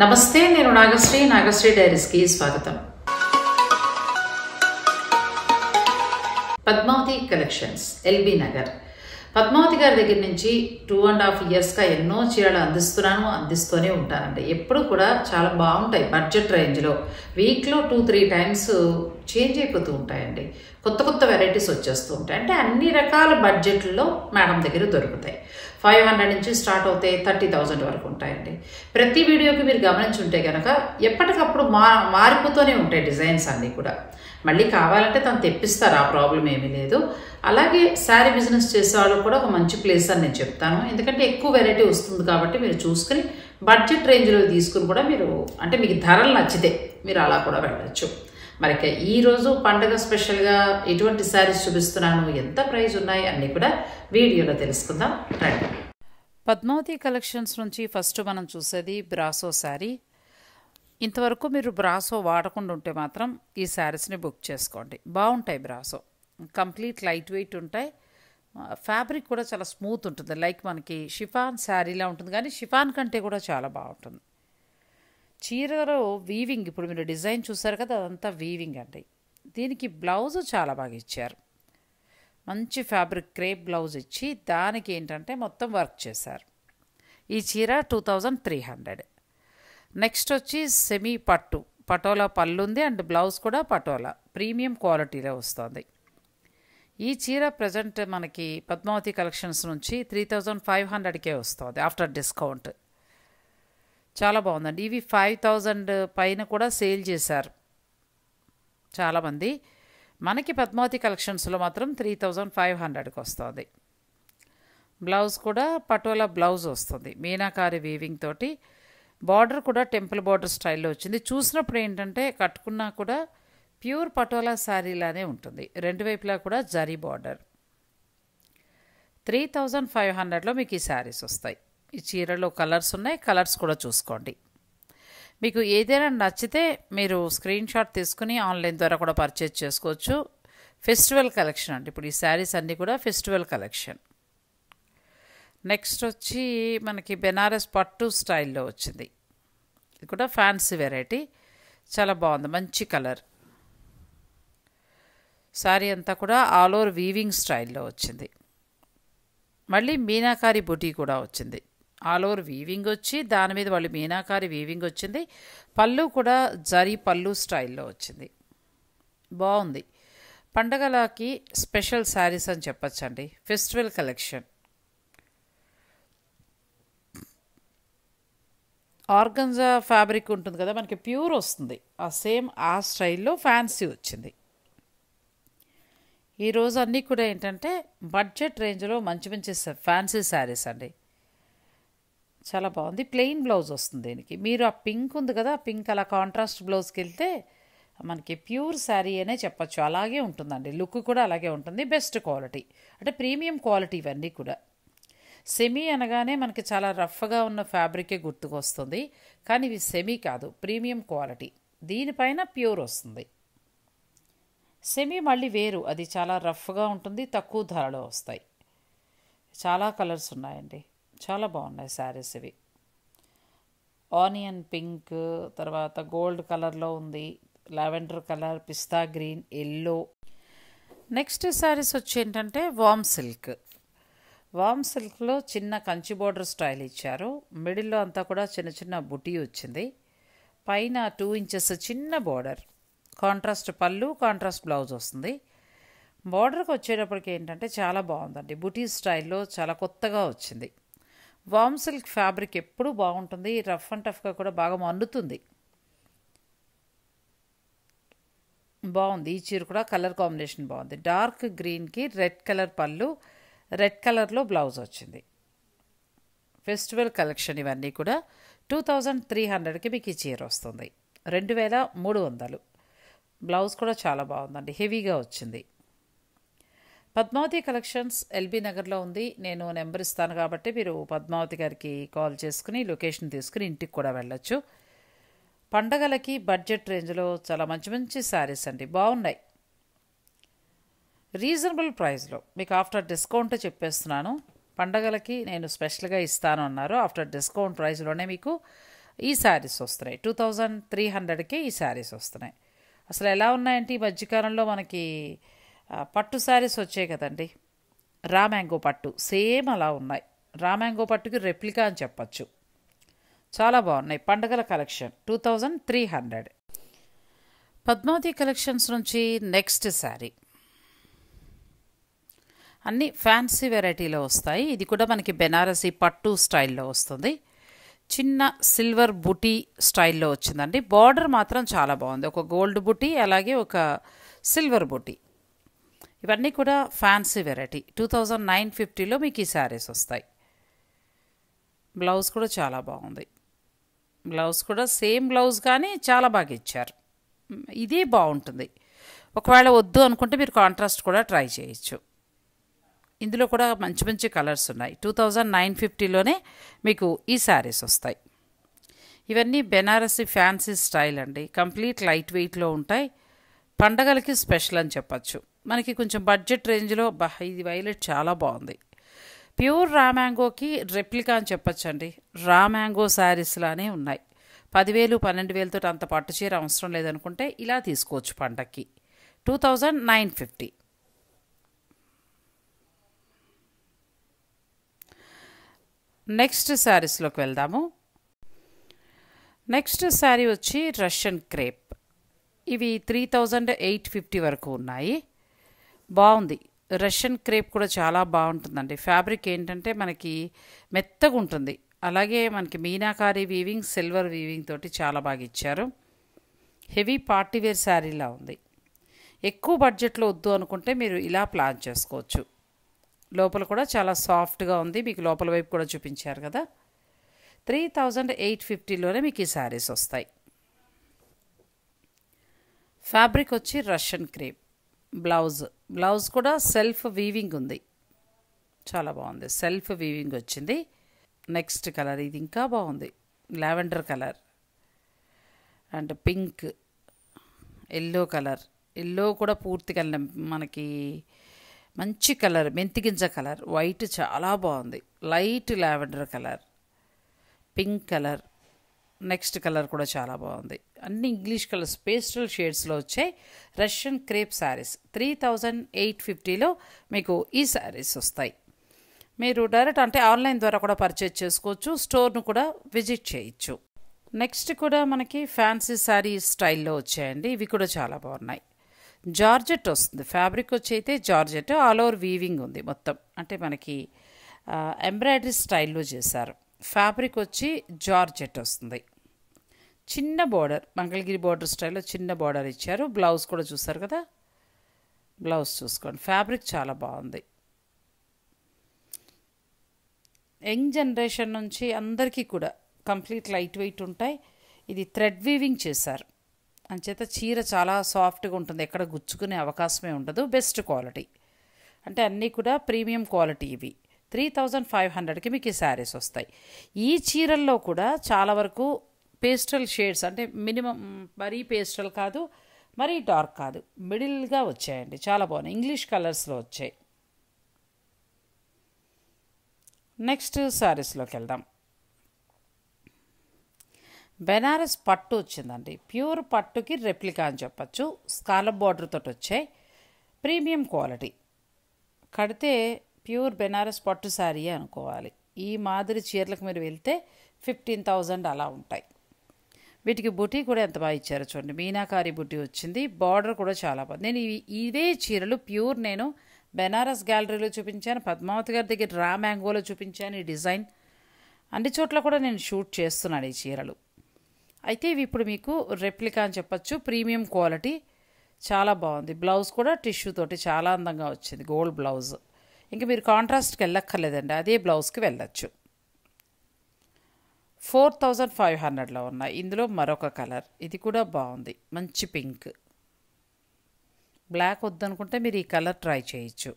నమస్తే నేను నాగశ్రీ నాగశ్రీ డైరీస్కి స్వాగతం పద్మావతి కలెక్షన్స్ ఎల్బీ నగర్ పద్మావతి గారి దగ్గర నుంచి టూ అండ్ హాఫ్ ఇయర్స్గా ఎన్నో చీరలు అందిస్తున్నాను అందిస్తూనే ఉంటానండి ఎప్పుడు కూడా చాలా బాగుంటాయి బడ్జెట్ రేంజ్లో వీక్లో టూ త్రీ టైమ్స్ చేంజ్ అయిపోతూ ఉంటాయండి కొత్త కొత్త వెరైటీస్ వచ్చేస్తూ ఉంటాయి అంటే అన్ని రకాల బడ్జెట్లో మేడం దగ్గర దొరుకుతాయి ఫైవ్ హండ్రెడ్ నుంచి స్టార్ట్ అవుతాయి థర్టీ థౌజండ్ వరకు ఉంటాయండి ప్రతి వీడియోకి మీరు గమనించుంటే కనుక ఎప్పటికప్పుడు మా మారిపోతూనే ఉంటాయి డిజైన్స్ అన్నీ కూడా మళ్ళీ కావాలంటే తను తెప్పిస్తారు ఆ ప్రాబ్లం ఏమీ లేదు అలాగే శారీ బిజినెస్ చేసేవాళ్ళు కూడా ఒక మంచి ప్లేస్ అని నేను చెప్తాను ఎందుకంటే ఎక్కువ వెరైటీ వస్తుంది కాబట్టి మీరు చూసుకుని బడ్జెట్ రేంజ్లో తీసుకుని కూడా మీరు అంటే మీకు ధరలు నచ్చితే మీరు అలా కూడా వెళ్ళచ్చు మరి ఈరోజు పండుగ స్పెషల్గా ఎటువంటి శారీస్ చూపిస్తున్నాను ఎంత ప్రైజ్ ఉన్నాయి అన్ని కూడా వీడియోలో తెలుసుకుందాం రండి పద్మావతి కలెక్షన్స్ నుంచి ఫస్ట్ మనం చూసేది బ్రాసో శారీ ఇంతవరకు మీరు బ్రాసో వాడకుండా ఉంటే మాత్రం ఈ శారీస్ని బుక్ చేసుకోండి బాగుంటాయి బ్రాసో కంప్లీట్ లైట్ వెయిట్ ఉంటాయి ఫ్యాబ్రిక్ కూడా చాలా స్మూత్ ఉంటుంది లైక్ మనకి షిఫాన్ శారీలా ఉంటుంది కానీ షిఫాన్ కంటే కూడా చాలా బాగుంటుంది చీరలో వీవింగ్ ఇప్పుడు మీరు డిజైన్ చూసారు కదా అదంతా వీవింగ్ అండి దీనికి బ్లౌజ్ చాలా బాగా ఇచ్చారు మంచి ఫ్యాబ్రిక్ క్రేప్ బ్లౌజ్ ఇచ్చి దానికి ఏంటంటే మొత్తం వర్క్ చేశారు ఈ చీర two thousand three hundred next వచ్చి సెమీ పట్టు పటోలా పళ్ళు ఉంది అండ్ బ్లౌజ్ కూడా పటోలా ప్రీమియం క్వాలిటీలో వస్తుంది ఈ చీర ప్రజెంట్ మనకి పద్మావతి కలెక్షన్స్ నుంచి త్రీ థౌజండ్ ఫైవ్ హండ్రెడ్కే వస్తుంది ఆఫ్టర్ డిస్కౌంట్ చాలా బాగుందండి ఇవి ఫైవ్ థౌజండ్ పైన కూడా సేల్ చేశారు చాలామంది మనకి పద్మావతి కలెక్షన్స్లో మాత్రం త్రీ థౌజండ్ ఫైవ్ హండ్రెడ్కి వస్తుంది బ్లౌజ్ కూడా పటోలా బ్లౌజ్ వస్తుంది మీనాకారి వీవింగ్ తోటి బార్డర్ కూడా టెంపుల్ బార్డర్ స్టైల్లో వచ్చింది చూసినప్పుడు ఏంటంటే కట్టుకున్నా కూడా ప్యూర్ పటోలా శారీలానే ఉంటుంది రెండు వైపులా కూడా zari border three thousand five హండ్రెడ్లో మీకు ఈ శారీస్ వస్తాయి ఈ చీరలో కలర్స్ ఉన్నాయి కలర్స్ కూడా చూసుకోండి మీకు ఏదైనా నచ్చితే మీరు స్క్రీన్ షాట్ తీసుకుని ఆన్లైన్ ద్వారా కూడా పర్చేజ్ చేసుకోవచ్చు ఫెస్టివల్ కలెక్షన్ అండి ఇప్పుడు ఈ శారీస్ అన్నీ కూడా ఫెస్టివల్ కలెక్షన్ నెక్స్ట్ వచ్చి మనకి బెనారస్ పట్టు స్టైల్లో వచ్చింది ఇది కూడా ఫ్యాన్సీ వెరైటీ చాలా బాగుంది మంచి కలర్ శారీ అంతా కూడా ఆల్ ఓవర్ వీవింగ్ స్టైల్లో వచ్చింది మళ్ళీ మీనాకారి బుటీ కూడా వచ్చింది ఆల్ ఓవర్ వీవింగ్ వచ్చి దాని మీద వాళ్ళు మీనాకారి వీవింగ్ వచ్చింది పళ్ళు కూడా జరీ పళ్ళు స్టైల్లో వచ్చింది బాగుంది పండగలకి స్పెషల్ శారీస్ అని చెప్పచ్చండి ఫెస్టివల్ కలెక్షన్ ఆర్గంజా ఫ్యాబ్రిక్ ఉంటుంది కదా మనకి ప్యూర్ వస్తుంది ఆ సేమ్ ఆ స్టైల్లో ఫ్యాన్సీ వచ్చింది ఈరోజు అన్నీ కూడా ఏంటంటే బడ్జెట్ రేంజ్లో మంచి మంచి ఫ్యాన్సీ శారీస్ అండి చాలా బాగుంది ప్లెయిన్ బ్లౌజ్ వస్తుంది దీనికి మీరు ఆ పింక్ ఉంది కదా ఆ పింక్ అలా కాంట్రాస్ట్ బ్లౌజ్కి వెళ్తే మనకి ప్యూర్ శారీ అనే చెప్పచ్చు అలాగే ఉంటుందండి లుక్ కూడా అలాగే ఉంటుంది బెస్ట్ క్వాలిటీ అంటే ప్రీమియం క్వాలిటీ ఇవన్నీ కూడా సెమీ అనగానే మనకి చాలా రఫ్గా ఉన్న ఫ్యాబ్రికే గుర్తుకొస్తుంది కానీ ఇవి సెమీ కాదు ప్రీమియం క్వాలిటీ దీనిపైన ప్యూర్ వస్తుంది సెమీ మళ్ళీ వేరు అది చాలా రఫ్గా ఉంటుంది తక్కువ ధరలో వస్తాయి చాలా కలర్స్ ఉన్నాయండి చాలా బాగున్నాయి శారీస్ ఇవి ఆనియన్ పింక్ తర్వాత గోల్డ్ కలర్లో ఉంది lavender colour pista green yellow next sarees వచ్చి ఏంటంటే వామ్ సిల్క్ వామ్ సిల్క్లో చిన్న కంచి బోర్డర్ స్టైల్ ఇచ్చారు మిడిల్లో అంతా కూడా చిన్న చిన్న బుటీ వచ్చింది పైన టూ ఇంచెస్ చిన్న బోర్డర్ కాంట్రాస్ట్ పళ్ళు కాంట్రాస్ట్ బ్లౌజ్ వస్తుంది బోర్డర్కి వచ్చేటప్పటికి ఏంటంటే చాలా బాగుందండి బుటీ స్టైల్లో చాలా కొత్తగా వచ్చింది వామ్ సిల్క్ ఫ్యాబ్రిక్ ఎప్పుడూ బాగుంటుంది రఫ్ అండ్ టఫ్గా కూడా బాగా మన్నుతుంది బాగుంది ఈ చీర కూడా కలర్ కాంబినేషన్ బాగుంది డార్క్ గ్రీన్కి రెడ్ కలర్ పళ్ళు రెడ్ కలర్లో బ్లౌజ్ వచ్చింది ఫెస్టివల్ కలెక్షన్ ఇవన్నీ కూడా టూ థౌజండ్ త్రీ హండ్రెడ్కి మీకు ఈ చీర వస్తుంది రెండు వేల మూడు వందలు బ్లౌజ్ కూడా చాలా బాగుందండి హెవీగా వచ్చింది పద్మావతి కలెక్షన్స్ ఎల్బీ నగర్లో ఉంది నేను నెంబర్ ఇస్తాను కాబట్టి మీరు పద్మావతి గారికి కాల్ చేసుకుని లొకేషన్ తీసుకుని ఇంటికి కూడా వెళ్ళొచ్చు పండగలకి బడ్జెట్ రేంజ్లో చాలా మంచి మంచి శారీస్ అండి బాగున్నాయి రీజనబుల్ ప్రైస్లో మీకు ఆఫ్టర్ డిస్కౌంట్ చెప్పేస్తున్నాను పండగలకి నేను స్పెషల్గా ఇస్తాను అన్నారు ఆఫ్టర్ డిస్కౌంట్ ప్రైస్లోనే మీకు ఈ శారీస్ వస్తున్నాయి టూ థౌజండ్ త్రీ హండ్రెడ్కి ఈ శారీస్ వస్తున్నాయి అసలు ఎలా ఉన్నాయంటే ఈ మధ్యకాలంలో మనకి పట్టు శారీస్ వచ్చాయి కదండి రా మ్యాంగో పట్టు సేమ్ అలా ఉన్నాయి రా మ్యాంగో పట్టుకి రెప్లికా అని చెప్పచ్చు చాలా బాగున్నాయి పండగల collection two thousand three hundred Padmavathi collections నుంచి నెక్స్ట్ శారీ అన్ని ఫ్యాన్సీ వెరైటీలో వస్తాయి ఇది కూడా మనకి బెనారసీ పట్టు స్టైల్లో వస్తుంది చిన్న సిల్వర్ బుటీ స్టైల్లో వచ్చిందండి బార్డర్ మాత్రం చాలా బాగుంది ఒక గోల్డ్ బుటీ అలాగే ఒక సిల్వర్ బుటీ ఇవన్నీ కూడా fancy variety two thousand nine ఫిఫ్టీలో మీకు ఈ శారీస్ వస్తాయి బ్లౌజ్ కూడా చాలా బాగుంది బ్లౌజ్ కూడా సేమ్ బ్లౌజ్ కానీ చాలా బాగా ఇచ్చారు ఇదే బాగుంటుంది ఒకవేళ వద్దు అనుకుంటే మీరు కాంట్రాస్ట్ కూడా ట్రై చేయొచ్చు ఇందులో కూడా మంచి మంచి కలర్స్ ఉన్నాయి టూ థౌజండ్ నైన్ ఫిఫ్టీలోనే మీకు ఈ శారీస్ వస్తాయి ఇవన్నీ బెనారసీ ఫ్యాన్సీ స్టైల్ అండి కంప్లీట్ లైట్ వెయిట్లో ఉంటాయి పండగలకి స్పెషల్ అని చెప్పచ్చు మనకి కొంచెం బడ్జెట్ రేంజ్లో బా ఇది వైలెట్ చాలా బాగుంది ప్యూర్ రా మ్యాంగోకి రెప్లికా అని చెప్పచ్చండి రా మ్యాంగో శారీస్ లానే ఉన్నాయి పదివేలు పన్నెండు వేలతో అంత పట్టు చీర అవసరం లేదనుకుంటే ఇలా తీసుకోవచ్చు పండక్కి two thousand nine fifty next శారీస్లోకి వెళ్దాము నెక్స్ట్ శారీ వచ్చి రష్యన్ క్రేప్ ఇవి త్రీ థౌజండ్ ఎయిట్ ఫిఫ్టీ వరకు ఉన్నాయి బాగుంది రష్యన్ క్రేప్ కూడా చాలా బాగుంటుందండి ఫ్యాబ్రిక్ ఏంటంటే మనకి మెత్తగా ఉంటుంది అలాగే మనకి మీనాకారి వీవింగ్ సిల్వర్ వీవింగ్ తోటి చాలా బాగా ఇచ్చారు హెవీ పార్టీవేర్ శారీలా ఉంది ఎక్కువ బడ్జెట్లో వద్దు అనుకుంటే మీరు ఇలా ప్లాన్ చేసుకోవచ్చు లోపల కూడా చాలా సాఫ్ట్గా ఉంది మీకు లోపల వైపు కూడా చూపించారు కదా త్రీ థౌజండ్ ఎయిట్ ఫిఫ్టీలోనే మీకు ఈ శారీస్ వస్తాయి ఫ్యాబ్రిక్ వచ్చి రష్యన్ క్రేప్ బ్లౌజ్ బ్లౌజ్ కూడా సెల్ఫ్ వీవింగ్ ఉంది చాలా బాగుంది సెల్ఫ్ వీవింగ్ వచ్చింది నెక్స్ట్ కలర్ ఇది ఇంకా బాగుంది lavender colour and pink yellow colour yellow కూడా పూర్తిగా మనకి మంచి కలర్ మెంతిగింజ కలర్ వైట్ చాలా బాగుంది light lavender colour pink colour next colour కూడా చాలా బాగుంది అన్ని ఇంగ్లీష్ కలర్స్ పేస్టల్ షేడ్స్లో వచ్చాయి Russian crepe sarees three thousand eight ఫిఫ్టీలో మీకు ఈ శారీస్ వస్తాయి మీరు డైరెక్ట్ అంటే ఆన్లైన్ ద్వారా కూడా పర్చేజ్ చేసుకోవచ్చు స్టోర్ను కూడా విజిట్ చేయొచ్చు నెక్స్ట్ కూడా మనకి ఫ్యాన్సీ శారీ స్టైల్లో వచ్చాయండి ఇవి కూడా చాలా బాగున్నాయి జార్జెట్ వస్తుంది ఫ్యాబ్రిక్ వచ్చి అయితే జార్జెట్ ఆల్ ఓవర్ వీవింగ్ ఉంది మొత్తం అంటే మనకి ఎంబ్రాయిడరీ స్టైల్లో చేశారు ఫ్యాబ్రిక్ వచ్చి జార్జెట్ వస్తుంది చిన్న బార్డర్ మంగళగిరి బార్డర్ స్టైల్లో చిన్న బార్డర్ ఇచ్చారు బ్లౌజ్ కూడా చూసారు కదా బ్లౌజ్ చూసుకోండి ఫ్యాబ్రిక్ చాలా బాగుంది యంగ్ జనరేషన్ నుంచి అందరికీ కూడా కంప్లీట్ లైట్ వెయిట్ ఉంటాయి ఇది థ్రెడ్ వీవింగ్ చేశారు అంచేత చీర చాలా సాఫ్ట్గా ఉంటుంది ఎక్కడ గుచ్చుకునే అవకాశమే ఉండదు బెస్ట్ క్వాలిటీ అంటే అన్నీ కూడా ప్రీమియం క్వాలిటీ ఇవి త్రీ థౌజండ్ ఫైవ్ హండ్రెడ్కి మీకు ఈ శారీస్ వస్తాయి ఈ చీరల్లో కూడా చాలా వరకు పేస్ట్రల్ షేడ్స్ అంటే మినిమం మరీ పేస్ట్రల్ కాదు మరీ డార్క్ కాదు మిడిల్గా వచ్చాయండి చాలా బాగున్నాయి ఇంగ్లీష్ కలర్స్లో వచ్చాయి నెక్స్ట్ శారీస్లోకి వెళ్దాం బెనారస్ పట్టు వచ్చిందండి ప్యూర్ పట్టుకి రెప్లికా అని చెప్పచ్చు స్కాలప్ బార్డర్ తోటి వచ్చాయి ప్రీమియం క్వాలిటీ కడితే ప్యూర్ బెనారస్ పట్టు శారీ అనుకోవాలి ఈ మాదిరి చీరలకు మీరు వెళ్తే ఫిఫ్టీన్ థౌజండ్ అలా ఉంటాయి వీటికి బుట్టి కూడా ఎంత బాగా ఇచ్చారో చూడండి మీనాకారి బుటీ వచ్చింది బార్డర్ కూడా చాలా బాగుంది నేను ఇదే చీరలు ప్యూర్ నేను బెనారస్ గ్యాలరీలో చూపించాను పద్మావతి గారి దగ్గర రా మ్యాంగోలో చూపించాను ఈ డిజైన్ అన్ని చోట్ల కూడా నేను షూట్ చేస్తున్నాను ఈ చీరలు అయితే ఇవి ఇప్పుడు మీకు రెప్లికా అని చెప్పచ్చు ప్రీమియం క్వాలిటీ చాలా బాగుంది బ్లౌజ్ కూడా టిష్యూ తోటి చాలా అందంగా వచ్చింది గోల్డ్ బ్లౌజ్ ఇంకా మీరు కాంట్రాస్ట్కి వెళ్ళక్కర్లేదండి అదే బ్లౌజ్కి వెళ్ళచ్చు ఫోర్ థౌజండ్ ఫైవ్ హండ్రెడ్లో ఉన్నాయి ఇందులో మరొక కలర్ ఇది కూడా బాగుంది మంచి పింక్ బ్లాక్ వద్దనుకుంటే మీరు ఈ కలర్ ట్రై చేయొచ్చు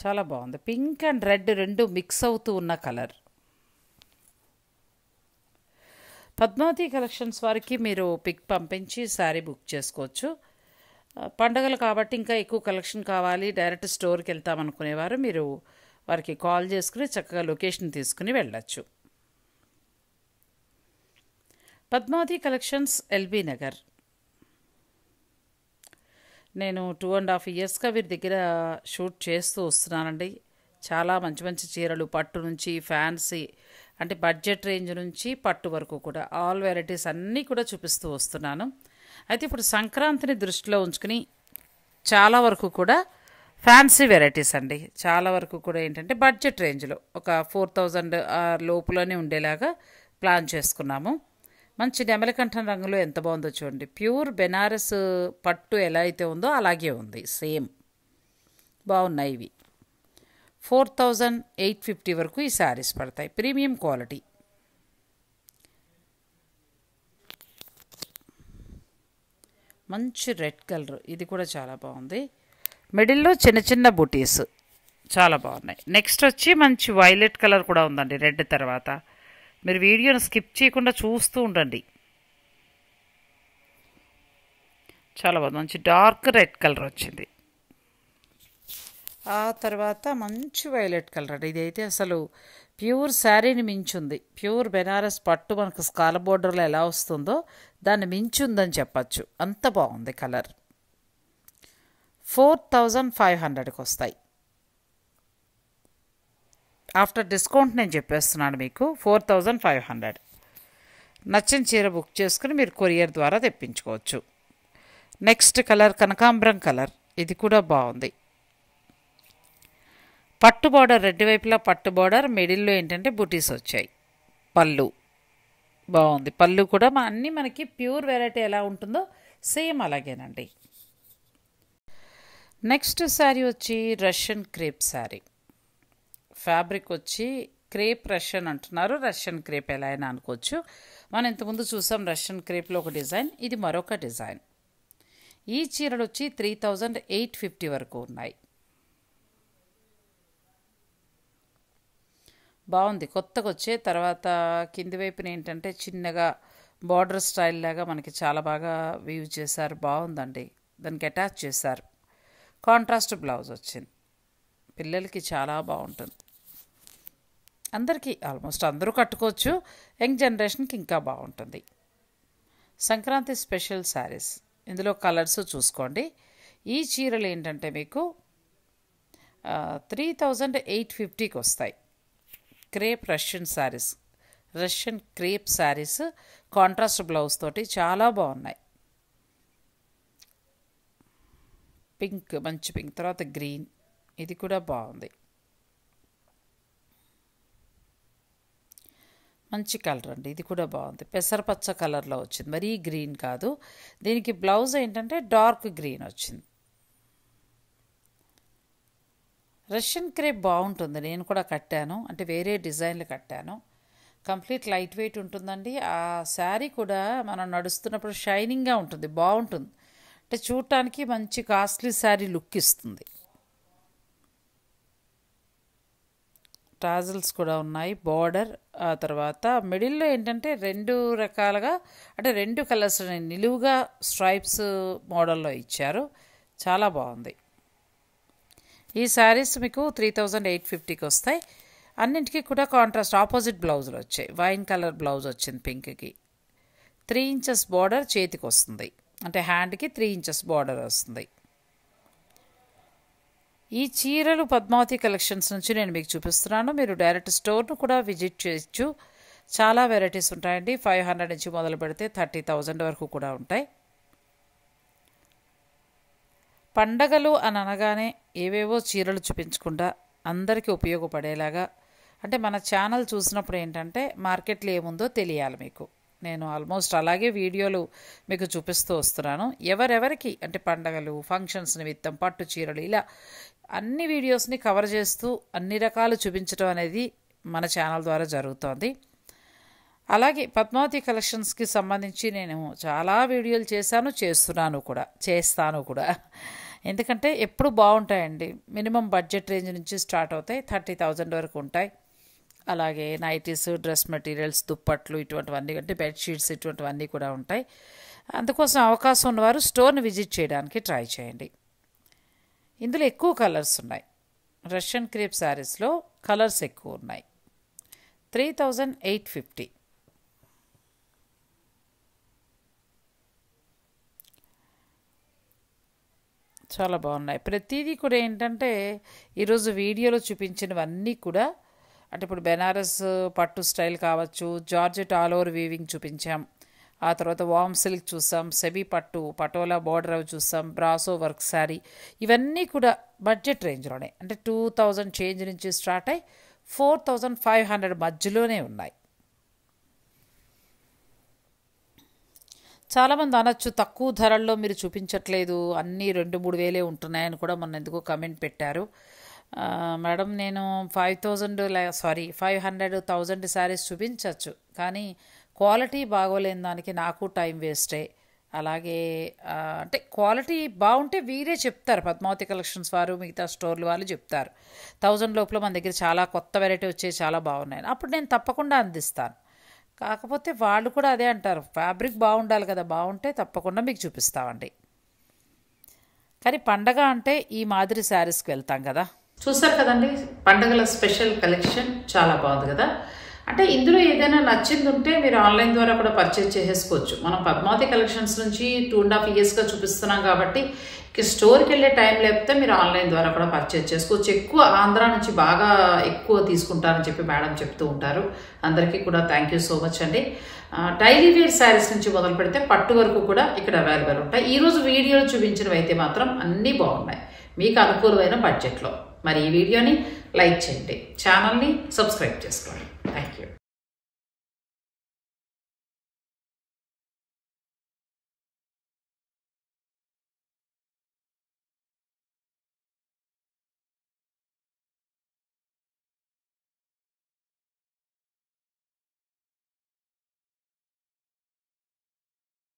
చాలా బాగుంది పింక్ అండ్ రెడ్ రెండు మిక్స్ అవుతూ ఉన్న కలర్ పద్మావతి కలెక్షన్స్ వారికి మీరు పిక్ పంపించి శారీ బుక్ చేసుకోవచ్చు పండగలు కాబట్టి ఇంకా ఎక్కువ కలెక్షన్ కావాలి డైరెక్ట్ స్టోర్కి వెళ్తామనుకునేవారు మీరు వారికి కాల్ చేసుకుని చక్కగా లొకేషన్ తీసుకుని వెళ్ళచ్చు పద్మావతి కలెక్షన్స్ ఎల్బీ నగర్ నేను టూ అండ్ హాఫ్ ఇయర్స్గా వీరి దగ్గర షూట్ చేస్తూ వస్తున్నానండి చాలా మంచి మంచి చీరలు పట్టు నుంచి ఫ్యాన్సీ అంటే బడ్జెట్ రేంజ్ నుంచి పట్టు వరకు కూడా ఆల్ వెరైటీస్ అన్నీ కూడా చూపిస్తూ వస్తున్నాను అయితే ఇప్పుడు సంక్రాంతిని దృష్టిలో ఉంచుకుని చాలా వరకు కూడా ఫ్యాన్సీ వెరైటీస్ అండి చాలా వరకు కూడా ఏంటంటే బడ్జెట్ రేంజ్లో ఒక ఫోర్ థౌజండ్ లోపులోనే ఉండేలాగా ప్లాన్ చేసుకున్నాము మంచి నెమలకంఠం రంగులో ఎంత బాగుందో చూడండి ప్యూర్ బెనారస్ పట్టు ఎలా అయితే ఉందో అలాగే ఉంది సేమ్ బాగున్నాయి ఇవి ఫోర్ థౌజండ్ ఎయిట్ ఫిఫ్టీ వరకు ఈ శారీస్ పడతాయి ప్రీమియం క్వాలిటీ మంచి రెడ్ కలర్ ఇది కూడా చాలా బాగుంది మిడిల్లో చిన్న చిన్న బూటీస్ చాలా బాగున్నాయి నెక్స్ట్ వచ్చి మంచి వైలెట్ కలర్ కూడా ఉందండి రెడ్ తర్వాత మీరు వీడియోను స్కిప్ చేయకుండా చూస్తూ ఉండండి చాలా బాగుంది మంచి డార్క్ రెడ్ కలర్ వచ్చింది ఆ తర్వాత మంచి వైలెట్ కలర్ అండి ఇదైతే అసలు ప్యూర్ శారీని మించుంది ప్యూర్ బెనారస్ పట్టు మనకు స్కాల బోర్డర్లో ఎలా వస్తుందో దాన్ని మించుందని చెప్పచ్చు అంత బాగుంది కలర్ ఫోర్ థౌజండ్ ఫైవ్ హండ్రెడ్కి వస్తాయి ఆఫ్టర్ డిస్కౌంట్ నేను చెప్పేస్తున్నాను మీకు ఫోర్ థౌజండ్ ఫైవ్ హండ్రెడ్ నచ్చిన చీర బుక్ చేసుకుని మీరు కొరియర్ ద్వారా తెప్పించుకోవచ్చు నెక్స్ట్ కలర్ కనకాంబరం కలర్ ఇది కూడా బాగుంది పట్టు బార్డర్ రెడ్ వైపులా పట్టు బార్డర్ మిడిల్లో ఏంటంటే బుటీస్ వచ్చాయి పళ్ళు బాగుంది పళ్ళు కూడా మా అన్నీ మనకి ప్యూర్ వెరైటీ ఎలా ఉంటుందో సేమ్ అలాగేనండి నెక్స్ట్ శారీ వచ్చి రష్యన్ క్రేప్ శారీ ఫ్యాబ్రిక్ వచ్చి క్రేప్ రష్యన్ అంటున్నారు రష్యన్ క్రేప్ ఎలా అయినా అనుకోవచ్చు మనం ఇంతకుముందు చూసాం రష్యన్ క్రేప్లో ఒక డిజైన్ ఇది మరొక డిజైన్ ఈ చీరలు వచ్చి త్రీ థౌజండ్ ఎయిట్ ఫిఫ్టీ వరకు ఉన్నాయి బాగుంది కొత్తగా వచ్చే తర్వాత కింది వైపున ఏంటంటే చిన్నగా బార్డర్ స్టైల్ లాగా మనకి చాలా బాగా వీవ్ చేశారు బాగుందండి దానికి అటాచ్ చేశారు కాంట్రాస్ట్ బ్లౌజ్ వచ్చింది పిల్లలకి చాలా బాగుంటుంది అందరికీ ఆల్మోస్ట్ అందరూ కట్టుకోవచ్చు యంగ్ జనరేషన్కి ఇంకా బాగుంటుంది సంక్రాంతి స్పెషల్ శారీస్ ఇందులో కలర్స్ చూసుకోండి ఈ చీరలు ఏంటంటే మీకు త్రీ థౌజండ్ ఎయిట్ ఫిఫ్టీకి వస్తాయి crepe Russian sarees Russian crepe sarees contrast blouse తోటి చాలా బాగున్నాయి పింక్ మంచి పింక్ తర్వాత గ్రీన్ ఇది కూడా బాగుంది మంచి కలర్ అండి ఇది కూడా బాగుంది పెసరపచ్చ కలర్లో వచ్చింది మరీ గ్రీన్ కాదు దీనికి బ్లౌజ్ ఏంటంటే డార్క్ గ్రీన్ వచ్చింది రష్యన్ క్రేప్ బాగుంటుంది నేను కూడా కట్టాను అంటే వేరే డిజైన్లు కట్టాను కంప్లీట్ లైట్ వెయిట్ ఉంటుందండి ఆ శారీ కూడా మనం నడుస్తున్నప్పుడు షైనింగ్గా ఉంటుంది బాగుంటుంది అంటే చూడటానికి మంచి కాస్ట్లీ శారీ లుక్ ఇస్తుంది ట్రాజల్స్ కూడా ఉన్నాయి బార్డర్ ఆ తర్వాత మిడిల్లో ఏంటంటే రెండు రకాలుగా అంటే రెండు కలర్స్ నిలువుగా స్ట్రైప్స్ మోడల్లో ఇచ్చారు చాలా బాగుంది ఈ శారీస్ మీకు త్రీ థౌజండ్ ఎయిట్ ఫిఫ్టీకి వస్తాయి అన్నింటికి కూడా కాంట్రాస్ట్ ఆపోజిట్ బ్లౌజులు వచ్చాయి వైన్ కలర్ బ్లౌజ్ వచ్చింది పింక్కి త్రీ ఇంచెస్ బార్డర్ చేతికి వస్తుంది అంటే హ్యాండ్కి త్రీ ఇంచెస్ బార్డర్ వస్తుంది ఈ చీరలు పద్మావతి కలెక్షన్స్ నుంచి నేను మీకు చూపిస్తున్నాను మీరు డైరెక్ట్ స్టోర్ను కూడా విజిట్ చేయొచ్చు చాలా వెరైటీస్ ఉంటాయండి ఫైవ్ హండ్రెడ్ నుంచి మొదలు పెడితే థర్టీ థౌజండ్ వరకు కూడా ఉంటాయి పండగలు అని అనగానే ఏవేవో చీరలు చూపించకుండా అందరికీ ఉపయోగపడేలాగా అంటే మన ఛానల్ చూసినప్పుడు ఏంటంటే మార్కెట్లో ఏముందో తెలియాలి మీకు నేను ఆల్మోస్ట్ అలాగే వీడియోలు మీకు చూపిస్తూ వస్తున్నాను ఎవరెవరికి అంటే పండగలు ఫంక్షన్స్ నిమిత్తం పట్టు చీరలు ఇలా అన్ని వీడియోస్ని కవర్ చేస్తూ అన్ని రకాలు చూపించడం అనేది మన ఛానల్ ద్వారా జరుగుతోంది అలాగే పద్మావతి కలెక్షన్స్కి సంబంధించి నేను చాలా వీడియోలు చేశాను చేస్తున్నాను కూడా చేస్తాను కూడా ఎందుకంటే ఎప్పుడు బాగుంటాయండి మినిమం బడ్జెట్ రేంజ్ నుంచి స్టార్ట్ అవుతాయి థర్టీ థౌజండ్ వరకు ఉంటాయి అలాగే నైటీస్ డ్రెస్ మెటీరియల్స్ దుప్పట్లు ఇటువంటివన్నీ అంటే బెడ్షీట్స్ ఇటువంటివన్నీ కూడా ఉంటాయి అందుకోసం అవకాశం ఉన్నవారు స్టోర్ని విజిట్ చేయడానికి ట్రై చేయండి ఇందులో ఎక్కువ కలర్స్ ఉన్నాయి రష్యన్ క్రేప్ శారీస్లో కలర్స్ ఎక్కువ ఉన్నాయి త్రీ థౌజండ్ ఎయిట్ ఫిఫ్టీ చాలా బాగున్నాయి ప్రతిదీ కూడా ఏంటంటే ఈరోజు వీడియోలో చూపించినవన్నీ కూడా అంటే ఇప్పుడు బెనారస్ పట్టు స్టైల్ కావచ్చు జార్జెట్ ఆల్ ఓవర్ వీవింగ్ చూపించాం ఆ తర్వాత వామ్ సిల్క్ చూసాం సెబీ పట్టు పటోలా బోర్డర్ అవి చూసాం బ్రాసో వర్క్ శారీ ఇవన్నీ కూడా బడ్జెట్ రేంజ్లోనే అంటే టూ థౌజండ్ చేంజ్ నుంచి స్టార్ట్ అయ్యి ఫోర్ థౌజండ్ ఫైవ్ హండ్రెడ్ మధ్యలోనే ఉన్నాయి చాలామంది అనొచ్చు తక్కువ ధరల్లో మీరు చూపించట్లేదు అన్నీ రెండు మూడు వేలే ఉంటున్నాయని కూడా మొన్న ఎందుకో కమెంట్ పెట్టారు మేడం నేను five thousand sorry five hundred thousand sarees చూపించవచ్చు కానీ క్వాలిటీ బాగోలేని దానికి నాకు టైం వేస్టే అలాగే అంటే క్వాలిటీ బాగుంటే వీరే చెప్తారు పద్మావతి కలెక్షన్స్ వారు మిగతా స్టోర్లు వాళ్ళు చెప్తారు థౌజండ్ లోపల మన దగ్గర చాలా కొత్త వెరైటీ వచ్చే చాలా బాగున్నాయి అప్పుడు నేను తప్పకుండా అందిస్తాను కాకపోతే వాళ్ళు కూడా అదే అంటారు ఫ్యాబ్రిక్ బాగుండాలి కదా బాగుంటే తప్పకుండా మీకు చూపిస్తామండి కానీ పండగ అంటే ఈ మాదిరి శారీస్కి వెళ్తాం కదా చూసారు కదండి పండగల స్పెషల్ కలెక్షన్ చాలా బాగుంది కదా అంటే ఇందులో ఏదైనా నచ్చింది ఉంటే మీరు ఆన్లైన్ ద్వారా కూడా పర్చేజ్ చేసేసుకోవచ్చు మనం పద్మావతి కలెక్షన్స్ నుంచి టూ అండ్ హాఫ్ ఇయర్స్గా చూపిస్తున్నాం కాబట్టి స్టోర్కి వెళ్ళే టైం లేకపోతే మీరు ఆన్లైన్ ద్వారా కూడా పర్చేజ్ చేసుకోవచ్చు ఎక్కువ ఆంధ్ర నుంచి బాగా ఎక్కువ తీసుకుంటారని చెప్పి మేడం చెప్తూ ఉంటారు అందరికీ కూడా థ్యాంక్ యూ సో మచ్ అండి డైలీ వేర్ శారీస్ నుంచి మొదలు పెడితే పట్టు వరకు కూడా ఇక్కడ అవైలబుల్ ఉంటాయి ఈరోజు వీడియోలో చూపించినవి అయితే మాత్రం అన్నీ బాగున్నాయి మీకు అనుకూలమైన బడ్జెట్లో మరి ఈ వీడియోని లైక్ చేయండి ఛానల్ని సబ్స్క్రైబ్ చేసుకోండి థ్యాంక్ యూ